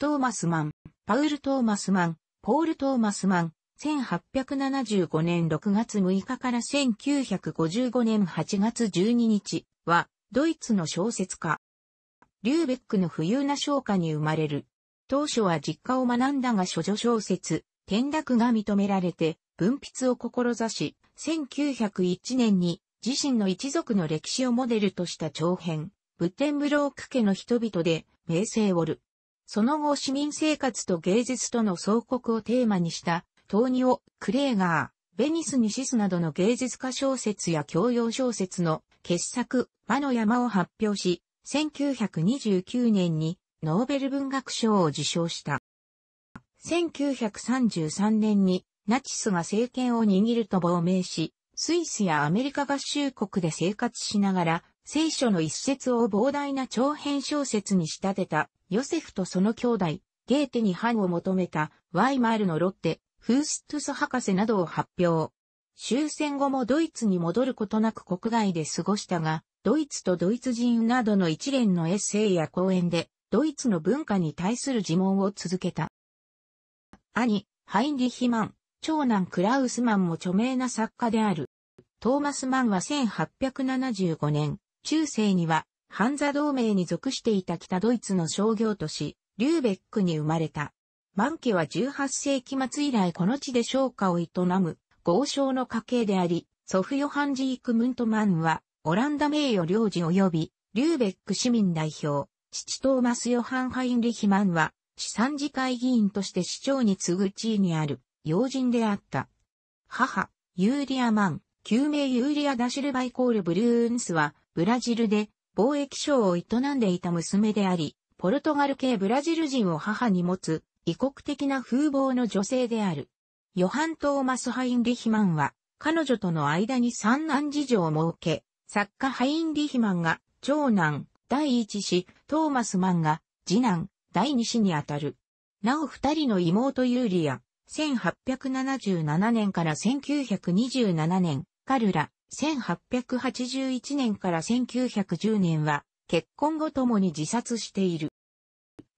トーマスマン、パウル・トーマスマン、ポール・トーマスマン、1875年6月6日から1955年8月12日は、ドイツの小説家。リューベックの富裕な商家に生まれる。当初は実家を学んだが諸女小説、転落が認められて、文筆を志し、1901年に自身の一族の歴史をモデルとした長編、ブッテンブローク家の人々で、名声おる。その後市民生活と芸術との相国をテーマにした、トーニオ、クレーガー、ベニス・ニシスなどの芸術家小説や教養小説の傑作、魔の山を発表し、1929年にノーベル文学賞を受賞した。1933年にナチスが政権を握ると亡命し、スイスやアメリカ合衆国で生活しながら、聖書の一節を膨大な長編小説に仕立てたヨセフとその兄弟、ゲーテに藩を求めた、ワイマールのロッテ、フーストゥス博士などを発表。終戦後もドイツに戻ることなく国外で過ごしたが、ドイツとドイツ人などの一連のエッセイや講演で、ドイツの文化に対する自問を続けた。兄、ハインリヒマン、長男クラウスマンも著名な作家である。トーマス・マンは1875年、中世にはハンザ同盟に属していた北ドイツの商業都市、リューベックに生まれた。マンケは18世紀末以来この地で商家を営む豪商の家系であり、祖父ヨハンジーク・ムントマンは、オランダ名誉領事及び、リューベック市民代表、父トーマス・ヨハン・ハインリヒマンは、市産次会議員として市長に次ぐ地位にある、要人であった。母、ユーリア・マン、旧名ユーリア・ダシルバイコール・ブルーンスは、ブラジルで貿易商を営んでいた娘であり、ポルトガル系ブラジル人を母に持つ、異国的な風貌の女性である。ヨハン・トーマス・ハインリヒマンは、彼女との間に三男事情を設け、作家ハインリヒマンが、長男、第一子、トーマス・マンが、次男、第二子にあたる。なお二人の妹ユーリア、1877年から1927年、カルラ、1881年から1910年は結婚後ともに自殺している。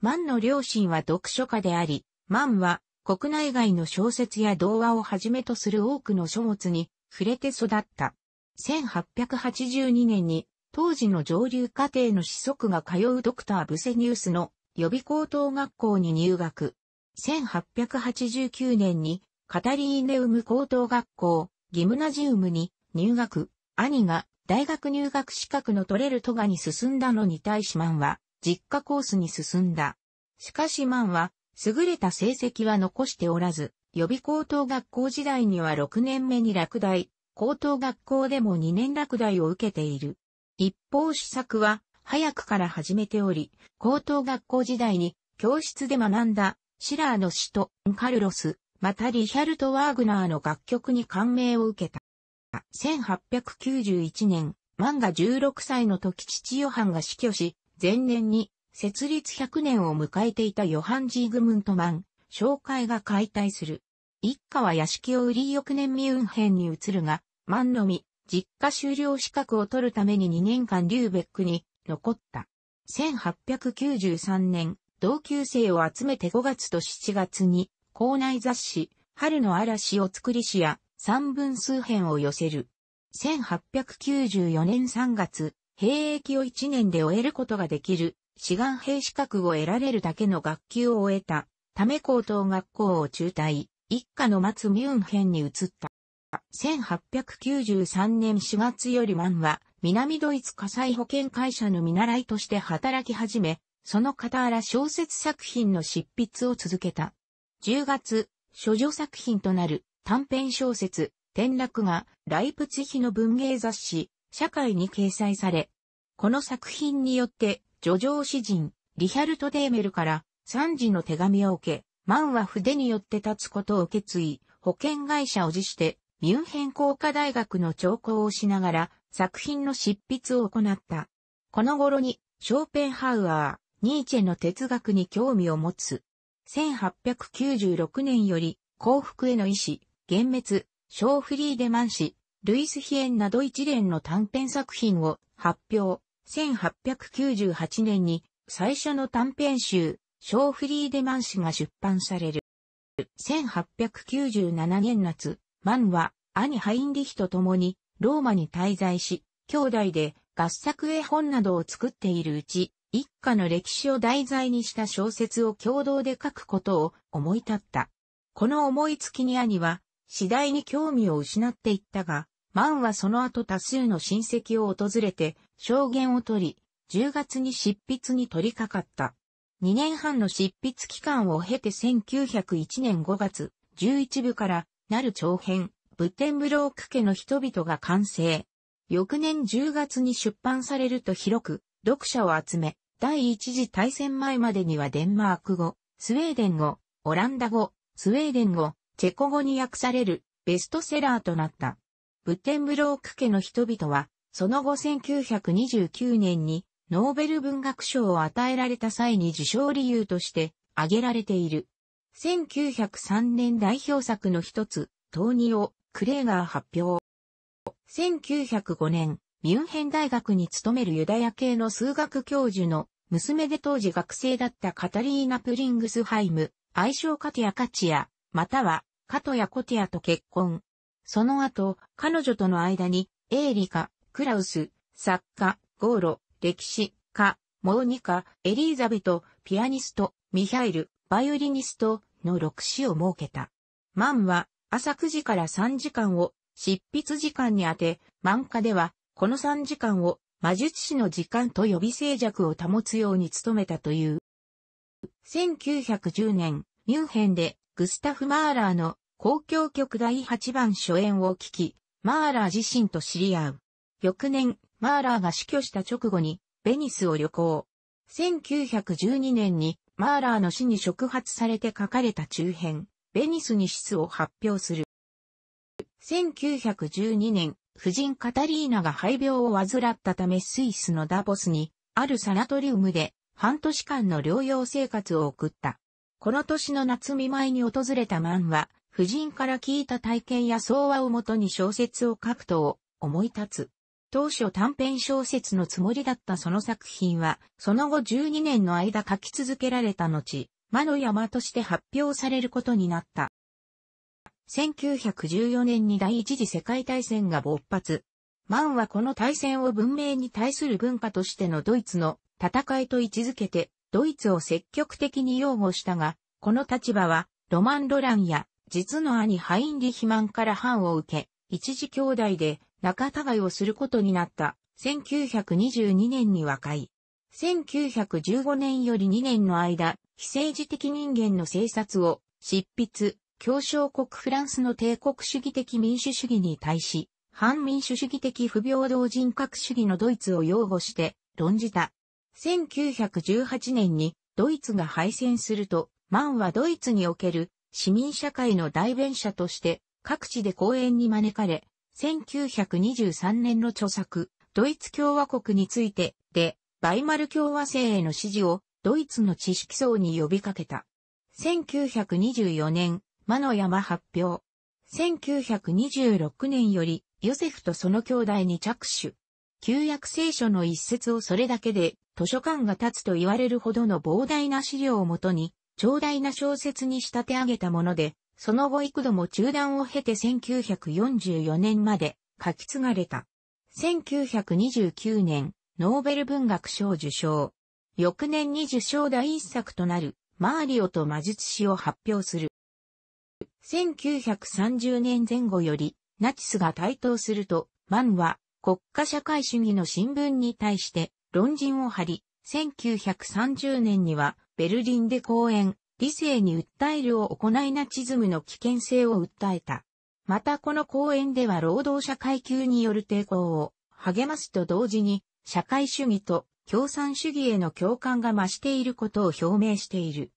万の両親は読書家であり、万は国内外の小説や童話をはじめとする多くの書物に触れて育った。1882年に当時の上流家庭の子息が通うドクター・ブセニュースの予備高等学校に入学。1889年にカタリーネウム高等学校、ギムナジウムに入学、兄が大学入学資格の取れる都がに進んだのに対しマンは、実家コースに進んだ。しかしマンは、優れた成績は残しておらず、予備高等学校時代には6年目に落第、高等学校でも2年落第を受けている。一方試作は、早くから始めており、高等学校時代に教室で学んだシラーの詩とカルロス、またリヒャルト・ワーグナーの楽曲に感銘を受けた。1891年、漫画16歳の時父ヨハンが死去し、前年に設立100年を迎えていたヨハン・ジーグムントマン、紹介が解体する。一家は屋敷を売り翌年ミュンヘンに移るが、マンのみ、実家修了資格を取るために2年間リューベックに残った。1893年、同級生を集めて5月と7月に、校内雑誌、春の嵐を作りしや、三分数編を寄せる。1894年3月、兵役を1年で終えることができる、志願兵資格を得られるだけの学級を終えた、ため高等学校を中退、一家の松ミュン編に移った。1893年4月よりマンは、南ドイツ火災保険会社の見習いとして働き始め、その傍ら小説作品の執筆を続けた。10月、諸女作品となる短編小説、転落がライプツヒの文芸雑誌、社会に掲載され、この作品によって、叙情詩人、リヒャルト・デーメルから三時の手紙を受け、マンは筆によって立つことを決意、保険会社を辞して、ミュンヘン工科大学の聴講をしながら、作品の執筆を行った。この頃に、ショーペンハウアー、ニーチェの哲学に興味を持つ。1896年より、幸福への意志、幻滅、ショーフリーデマン氏、ルイス・ヒエンなど一連の短編作品を発表。1898年に最初の短編集、ショーフリーデマン氏が出版される。1897年夏、マンは兄ハインリヒと共にローマに滞在し、兄弟で合作絵本などを作っているうち、一家の歴史を題材にした小説を共同で書くことを思い立った。この思いつきに兄は、次第に興味を失っていったが、マンはその後多数の親戚を訪れて証言を取り、10月に執筆に取り掛かった。2年半の執筆期間を経て1901年5月、11部からなる長編、ブテンブローク家の人々が完成。翌年10月に出版されると広く読者を集め、第一次大戦前までにはデンマーク語、スウェーデン語、オランダ語、スウェーデン語、チェコ語に訳されるベストセラーとなった。ブテンブローク家の人々は、その後1929年にノーベル文学賞を与えられた際に受賞理由として挙げられている。1903年代表作の一つ、闘ニをクレーガー発表。1905年、ミュンヘン大学に勤めるユダヤ系の数学教授の娘で当時学生だったカタリーナ・プリングスハイム、愛称カティア・カチア、またはカトやコティアと結婚。その後、彼女との間に、エーリカ、クラウス、作家、ゴーロ、歴史家、モーニカ、エリーザベト、ピアニスト、ミハイル、バイオリニストの6詩を設けた。マンは朝9時から3時間を執筆時間に当て、漫画ではこの3時間を魔術師の時間と予備静寂を保つように努めたという。1910年、ミュンヘンでグスタフ・マーラーの交響曲第8番初演を聞き、マーラー自身と知り合う。翌年、マーラーが死去した直後に、ベニスを旅行。1912年に、マーラーの死に触発されて書かれた中編、ベニスに質を発表する。1912年、夫人カタリーナが肺病を患ったためスイスのダボスに、あるサナトリウムで、半年間の療養生活を送った。この年の夏見舞いに訪れたマンは、夫人から聞いた体験や相話をもとに小説を書くと思い立つ。当初短編小説のつもりだったその作品は、その後12年の間書き続けられた後、魔の山として発表されることになった。1914年に第一次世界大戦が勃発。マンはこの大戦を文明に対する文化としてのドイツの戦いと位置づけて、ドイツを積極的に擁護したが、この立場は、ロマン・ロランや実の兄ハインリヒマンから藩を受け、一時兄弟で仲違いをすることになった。1922年に和解。1915年より2年の間、非政治的人間の政策を執筆、協商国フランスの帝国主義的民主主義に対し、反民主主義的不平等人格主義のドイツを擁護して論じた。1918年にドイツが敗戦すると、マンはドイツにおける市民社会の代弁者として各地で講演に招かれ、1923年の著作、ドイツ共和国についてで、バイマル共和制への支持をドイツの知識層に呼びかけた。1924年、魔の山発表。1926年より、ヨセフとその兄弟に着手。旧約聖書の一節をそれだけで図書館が立つと言われるほどの膨大な資料をもとに長大な小説に仕立て上げたもので、その後幾度も中断を経て1944年まで書き継がれた。1929年、ノーベル文学賞受賞。翌年に受賞第一作となる、マーリオと魔術師を発表する。1930年前後より、ナチスが台頭すると、マンは国家社会主義の新聞に対して論陣を張り、1930年にはベルリンで講演、理性に訴えるを行いナチズムの危険性を訴えた。またこの講演では労働者階級による抵抗を励ますと同時に、社会主義と共産主義への共感が増していることを表明している。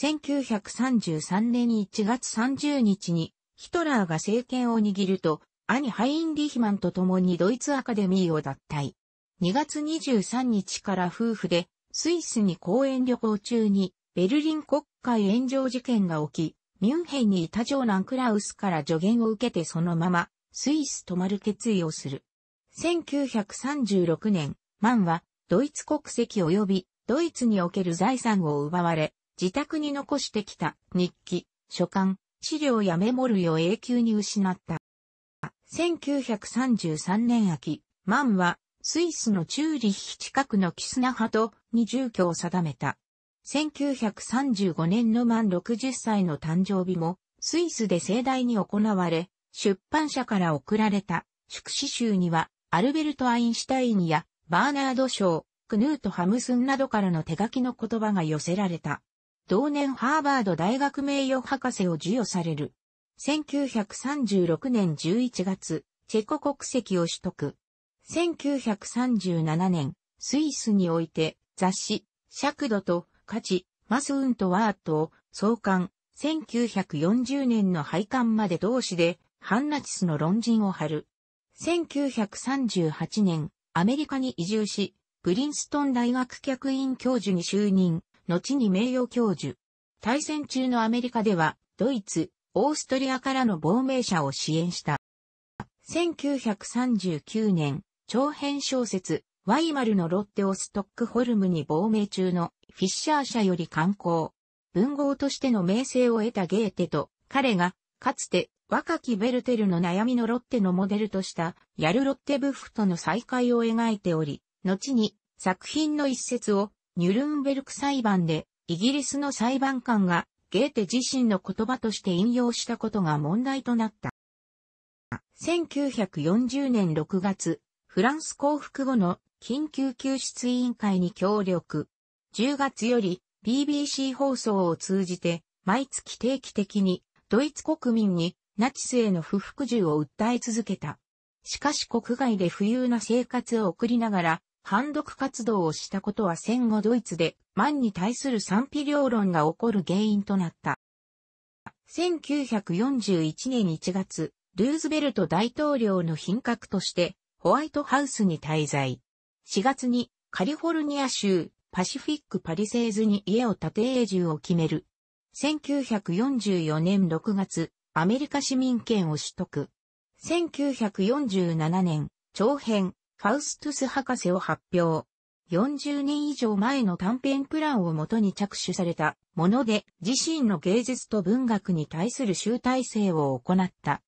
1933年1月30日にヒトラーが政権を握ると、兄ハインリヒマンと共にドイツアカデミーを脱退。2月23日から夫婦でスイスに公演旅行中に、ベルリン国会炎上事件が起き、ミュンヘンにいた長男クラウスから助言を受けてそのまま、スイス泊まる決意をする。1936年、マンは、ドイツ国籍及び、ドイツにおける財産を奪われ、自宅に残してきた日記、書簡、資料やメモ類を永久に失った。1933年秋、マンはスイスのチューリッヒ近くのキスナハトに住居を定めた。1935年の満60歳の誕生日も、スイスで盛大に行われ、出版社から贈られた祝詞集には、アルベルト・アインシュタインやバーナード・ショー、クヌート・ハムスンなどからの手書きの言葉が寄せられた。同年ハーバード大学名誉博士を授与される。1936年11月、チェコ国籍を取得。1937年、スイスにおいて雑誌、尺度と価値、マスウントワートを創刊、1940年の廃刊まで同志で、ハンナチスの論人を張る。1938年、アメリカに移住し、プリンストン大学客員教授に就任、後に名誉教授。対戦中のアメリカでは、ドイツ、オーストリアからの亡命者を支援した。1939年、長編小説、ワイマルのロッテをストックホルムに亡命中のフィッシャー社より観光。文豪としての名声を得たゲーテと、彼が、かつて若きベルテルの悩みのロッテのモデルとしたヤルロッテブフとの再会を描いており、後に作品の一節をニュルンベルク裁判でイギリスの裁判官がゲーテ自身の言葉として引用したことが問題となった。1940年6月、フランス降伏後の緊急救出委員会に協力。10月より BBC 放送を通じて毎月定期的にドイツ国民にナチスへの不服従を訴え続けた。しかし国外で不裕な生活を送りながら反独活動をしたことは戦後ドイツでマンに対する賛否両論が起こる原因となった。1941年1月、ルーズベルト大統領の品格としてホワイトハウスに滞在。4月にカリフォルニア州パシフィックパリセーズに家を建て永住を決める。1944年6月、アメリカ市民権を取得。1947年、長編、ファウストゥス博士を発表。40年以上前の短編プランをもとに着手されたもので、自身の芸術と文学に対する集大成を行った。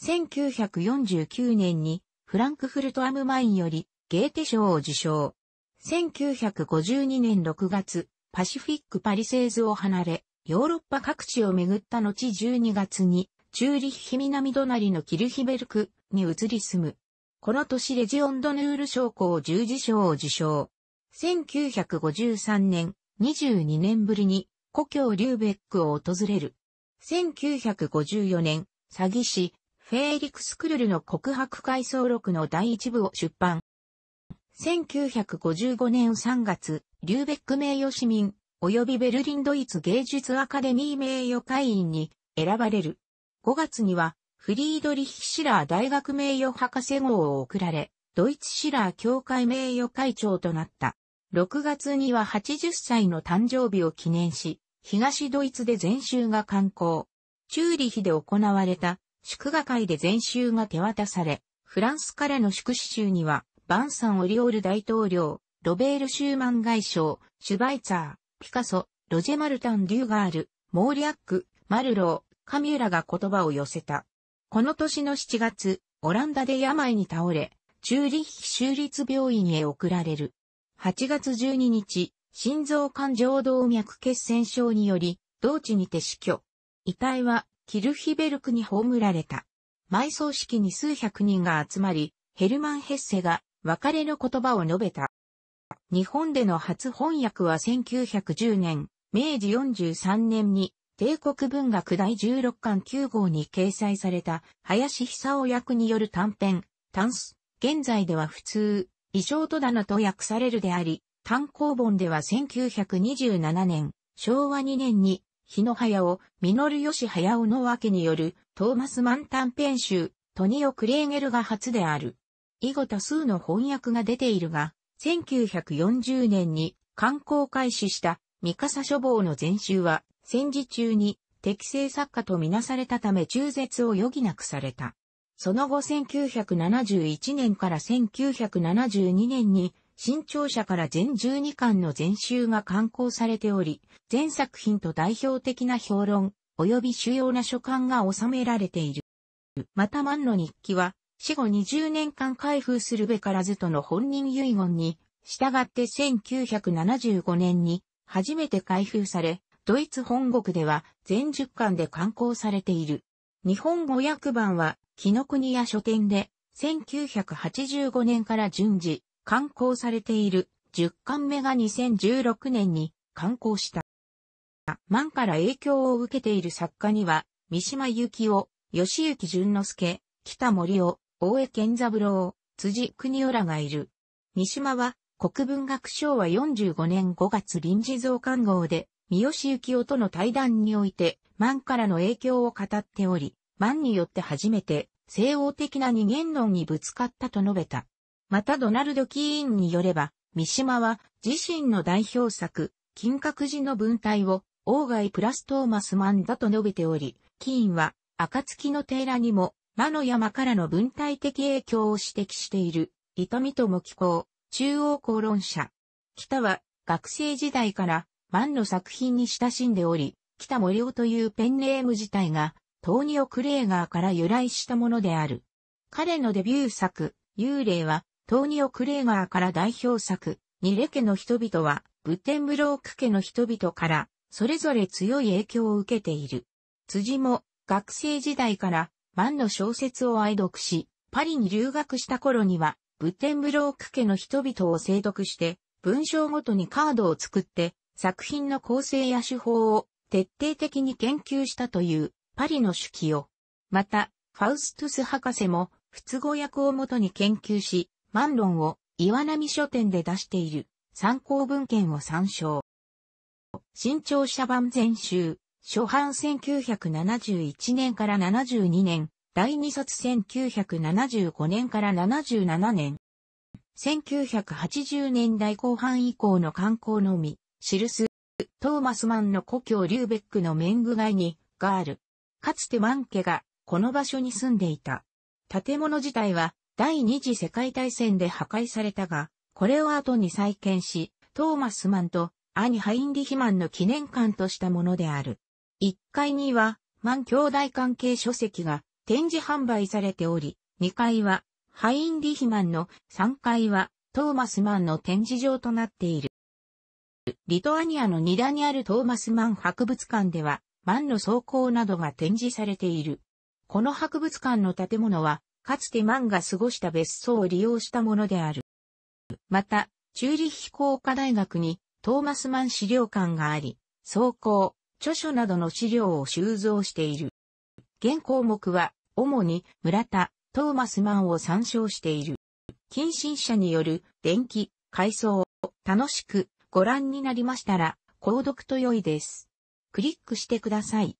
1949年にフランクフルト・アム・マインより、ゲーテ賞を受賞。1952年6月、パシフィック・パリセーズを離れ、ヨーロッパ各地を巡った後12月に、チューリッヒ南隣のキルヒベルクに移り住む。この年レジオンド・ヌール将校十字賞を受賞。1953年、22年ぶりに、故郷リューベックを訪れる。1954年、詐欺師、フェーリクス・クルルの告白回想録の第一部を出版。1955年3月、リューベック名誉市民、及びベルリンドイツ芸術アカデミー名誉会員に選ばれる。5月には、フリードリヒ・シラー大学名誉博士号を贈られ、ドイツシラー協会名誉会長となった。6月には80歳の誕生日を記念し、東ドイツで全集が刊行。チューリヒで行われた祝賀会で全集が手渡され、フランスからの祝詞集には、バンサン・オリオール大統領、ロベール・シューマン外相、シュバイツァー、ピカソ、ロジェ・マルタン・デューガール、モーリアック、マルロー、カミューラが言葉を寄せた。この年の7月、オランダで病に倒れ、チューリッヒ州立病院へ送られる。8月12日、心臓肝上動脈血栓症により、同地にて死去。遺体はキルヒベルクに葬られた。埋葬式に数百人が集まり、ヘルマン・ヘッセが別れの言葉を述べた。日本での初翻訳は1910年、明治43年に帝国文学第16巻9号に掲載された林久夫役による短編、タンス、現在では普通、衣装だ棚と訳されるであり、単行本では1927年、昭和2年に日野隼夫、実し、早尾のわけによる、トーマスマン短編集、トニオ・クレーゲルが初である。以後多数の翻訳が出ているが、1940年に刊行開始した三笠書房の全集は戦時中に適正作家とみなされたため中絶を余儀なくされた。その後1971年から1972年に新潮社から全12巻の全集が刊行されており、全作品と代表的な評論、及び主要な書簡が収められている。また万の日記は、死後20年間開封するべからずとの本人遺言に、従って1975年に初めて開封され、ドイツ本国では全10巻で刊行されている。日本語訳版は、木の国や書店で1985年から順次、刊行されている10巻目が2016年に刊行した。万から影響を受けている作家には、三島由紀夫、吉行淳之介、北森夫、大江健三郎、辻国夫らがいる。三島は、国文学賞は45年5月臨時増刊号で、三好幸夫との対談において、万からの影響を語っており、万によって初めて、西欧的な二元論にぶつかったと述べた。またドナルド・キーンによれば、三島は自身の代表作、金閣寺の文体を、王外プラストーマスマンだと述べており、キーンは、暁の寺にも、魔の山からの文体的影響を指摘している、糸見とも気候、中央公論者。北は、学生時代から、万の作品に親しんでおり、北森夫というペンネーム自体が、トーニオ・クレーガーから由来したものである。彼のデビュー作、幽霊は、トーニオ・クレーガーから代表作、ニレ家の人々は、ブテンブローク家の人々から、それぞれ強い影響を受けている。辻も、学生時代から、万の小説を愛読し、パリに留学した頃には、ブテンブローク家の人々を精読して、文章ごとにカードを作って、作品の構成や手法を徹底的に研究したというパリの手記を。また、ファウストゥス博士も、不都合訳をもとに研究し、マンロンを岩波書店で出している参考文献を参照。新潮社版全集、初版1971年から72年、第2冊1975年から77年。1980年代後半以降の観光のみ、シルス、トーマスマンの故郷リューベックのメング街に、ガール。かつてマン家が、この場所に住んでいた。建物自体は、第二次世界大戦で破壊されたが、これを後に再建し、トーマスマンと兄ハインリヒマンの記念館としたものである。1階には、マン兄弟関係書籍が展示販売されており、2階は、ハインリヒマンの3階は、トーマスマンの展示場となっている。リトアニアの2段にあるトーマスマン博物館では、マンの装甲などが展示されている。この博物館の建物は、かつてマンが過ごした別荘を利用したものである。また、チューリッヒ工科大学にトーマスマン資料館があり、草稿、著書などの資料を収蔵している。現項目は、主に村田、トーマスマンを参照している。近親者による電気、改装を楽しくご覧になりましたら、購読と良いです。クリックしてください。